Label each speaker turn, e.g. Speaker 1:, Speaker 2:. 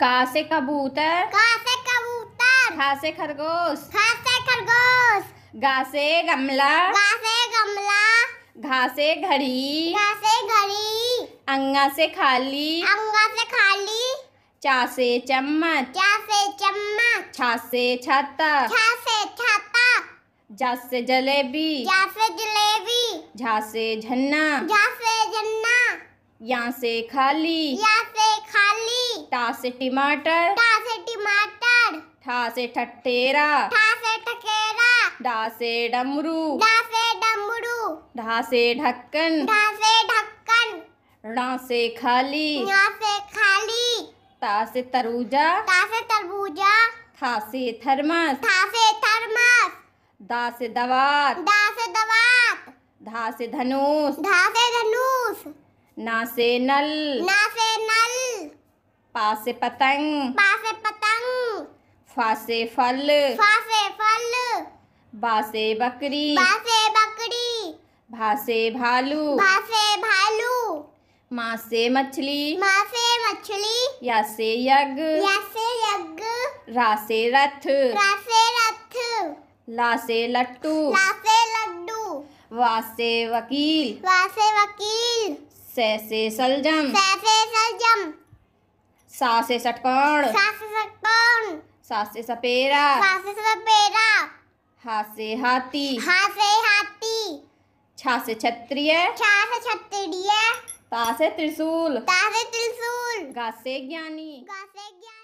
Speaker 1: का से कबूतर का से कबूतर खा से खरगोश खा से खरगोश गा से गमला गा से गमला घा से घड़ी घा से घड़ी अंगा से खाली अंगा से खाली चा से चम्मच चा से चम्मच छा से छाता छा से छाता जा से जलेबी जा से जलेबी झा से झन्ना झा से झन्ना यहाँ से खाली यहाँ टा से टमाटर टा से टमाटर ठा से ठठेरा ठा से ठकेरा डा से डमरू डा से डमरू ढा से ढक्कन ढा से ढक्कन णा से खाली णा से खाली ता से तरबूजा ता से तरबूजा था से थर्मस था से थर्मस दा से दवात दा से दवात धा से धनुष धा से धनुष ना से नल ना से नल पा से पतंग पा से पतंग फा से फल फा से फल बा से बकरी बा से बकरी भा से भालू भा से भालू मासे से मछली माँ से मछली या से यज्ञ या से यज्ञ रा से रथ रा से रथ ला से लट्टू ला से लड्डू वा से वकील वा से वकील से से सलजम से से सलजम सा से सटकोण सा से सटकोण सा से सपेरा सा से सपेरा हा से हाथी हा से हाथी छा से क्षत्रिय छा से क्षत्रिय ता से त्रिशूल ता से त्रिशूल गा से ज्ञानी गा से ज्ञानी